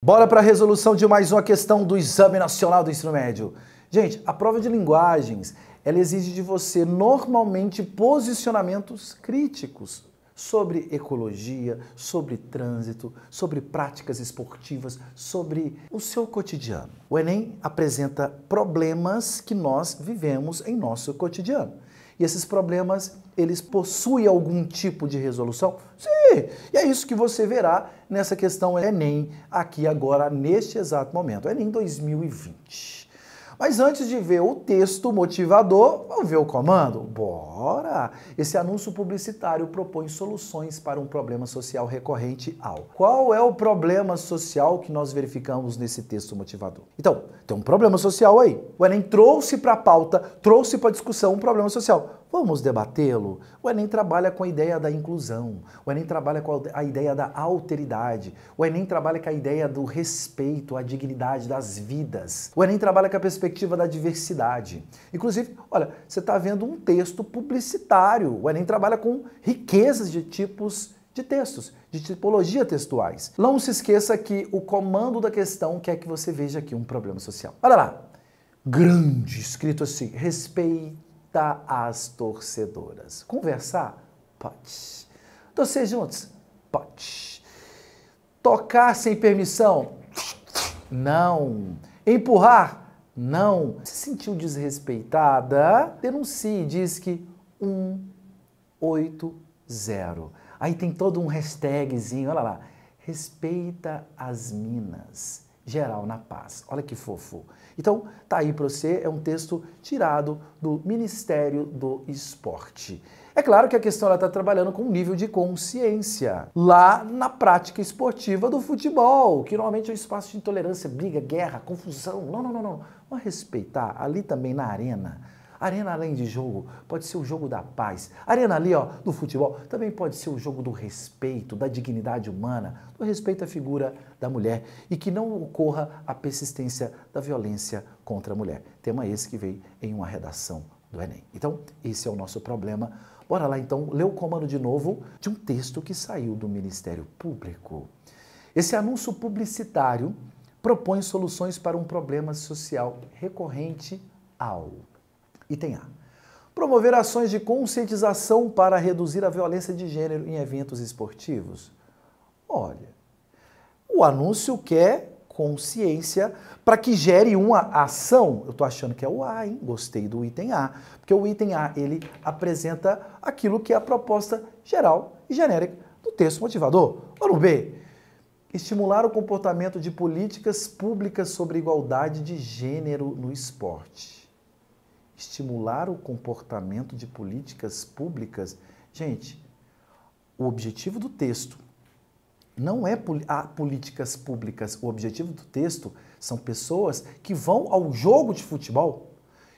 Bora para a resolução de mais uma questão do Exame Nacional do Ensino Médio. Gente, a prova de linguagens, ela exige de você normalmente posicionamentos críticos sobre ecologia, sobre trânsito, sobre práticas esportivas, sobre o seu cotidiano. O ENEM apresenta problemas que nós vivemos em nosso cotidiano. E esses problemas, eles possuem algum tipo de resolução? Sim! E é isso que você verá nessa questão Enem, aqui agora, neste exato momento. Enem 2020. Mas antes de ver o texto motivador, vamos ver o comando? Bora! Esse anúncio publicitário propõe soluções para um problema social recorrente ao. Qual é o problema social que nós verificamos nesse texto motivador? Então, tem um problema social aí. O Enem trouxe para a pauta, trouxe para a discussão um problema social. Vamos debatê-lo? O Enem trabalha com a ideia da inclusão, o Enem trabalha com a ideia da alteridade, o Enem trabalha com a ideia do respeito à dignidade das vidas, o Enem trabalha com a perspectiva da diversidade. Inclusive, olha, você está vendo um texto publicitário, o Enem trabalha com riquezas de tipos de textos, de tipologia textuais. Não se esqueça que o comando da questão quer que você veja aqui um problema social. Olha lá, grande, escrito assim, respeito tá as torcedoras. Conversar? Pode. Torcer juntos? Pode. Tocar sem permissão? Não. Empurrar? Não. Se sentiu desrespeitada? Denuncie. Diz que 180. Aí tem todo um hashtagzinho, olha lá. Respeita as minas geral na paz. Olha que fofo. Então, tá aí para você, é um texto tirado do Ministério do Esporte. É claro que a questão está trabalhando com um nível de consciência lá na prática esportiva do futebol, que normalmente é um espaço de intolerância, briga, guerra, confusão. Não, não, não, não. Vamos respeitar ali também na arena Arena além de jogo, pode ser o jogo da paz. Arena ali, ó, do futebol, também pode ser o jogo do respeito, da dignidade humana, do respeito à figura da mulher e que não ocorra a persistência da violência contra a mulher. Tema esse que veio em uma redação do Enem. Então, esse é o nosso problema. Bora lá então ler o comando de novo de um texto que saiu do Ministério Público. Esse anúncio publicitário propõe soluções para um problema social recorrente ao Item A. Promover ações de conscientização para reduzir a violência de gênero em eventos esportivos. Olha, o anúncio quer consciência para que gere uma ação. Eu estou achando que é o A, hein? Gostei do item A, porque o item A ele apresenta aquilo que é a proposta geral e genérica do texto motivador. Olha o B, estimular o comportamento de políticas públicas sobre igualdade de gênero no esporte estimular o comportamento de políticas públicas. Gente, o objetivo do texto não é a ah, políticas públicas. O objetivo do texto são pessoas que vão ao jogo de futebol.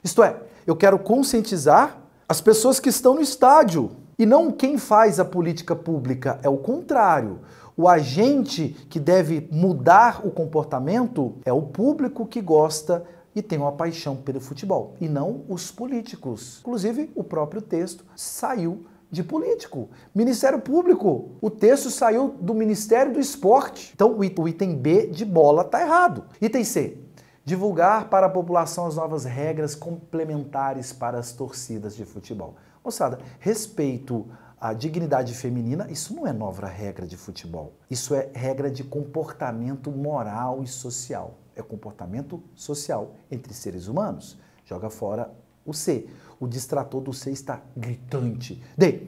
Isto é, eu quero conscientizar as pessoas que estão no estádio. E não quem faz a política pública, é o contrário. O agente que deve mudar o comportamento é o público que gosta e tem uma paixão pelo futebol, e não os políticos. Inclusive, o próprio texto saiu de político. Ministério Público. O texto saiu do Ministério do Esporte. Então, o item B de bola está errado. Item C. Divulgar para a população as novas regras complementares para as torcidas de futebol. Moçada, respeito à dignidade feminina, isso não é nova regra de futebol. Isso é regra de comportamento moral e social é comportamento social entre seres humanos. Joga fora o C. O distrator do C está gritante. D.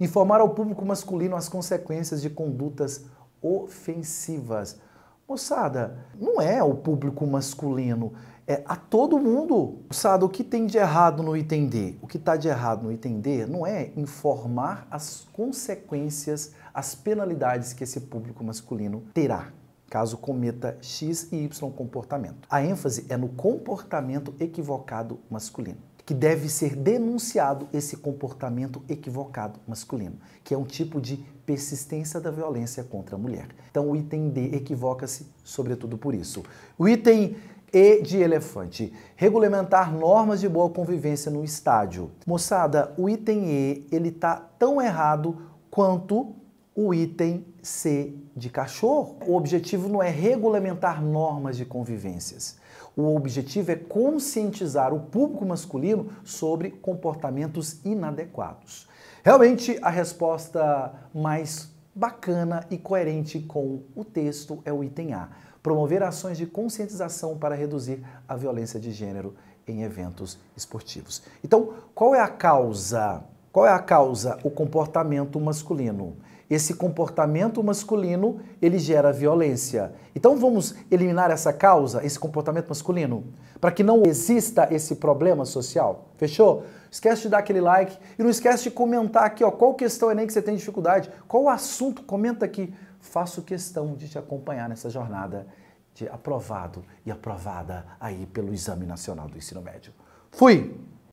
Informar ao público masculino as consequências de condutas ofensivas. Moçada, não é o público masculino, é a todo mundo. Moçada, o que tem de errado no item D? O que está de errado no item D não é informar as consequências, as penalidades que esse público masculino terá caso cometa X e Y comportamento. A ênfase é no comportamento equivocado masculino, que deve ser denunciado esse comportamento equivocado masculino, que é um tipo de persistência da violência contra a mulher. Então o item D equivoca-se, sobretudo por isso. O item e de elefante. Regulamentar normas de boa convivência no estádio. Moçada, o item E, ele está tão errado quanto o item C de cachorro. O objetivo não é regulamentar normas de convivências. O objetivo é conscientizar o público masculino sobre comportamentos inadequados. Realmente, a resposta mais bacana e coerente com o texto é o item A: promover ações de conscientização para reduzir a violência de gênero em eventos esportivos. Então, qual é a causa? Qual é a causa? O comportamento masculino esse comportamento masculino ele gera violência. Então vamos eliminar essa causa, esse comportamento masculino, para que não exista esse problema social. Fechou? Esquece de dar aquele like e não esquece de comentar aqui, ó, qual questão é nem que você tem dificuldade, qual assunto, comenta aqui. Faço questão de te acompanhar nessa jornada de aprovado e aprovada aí pelo Exame Nacional do Ensino Médio. Fui!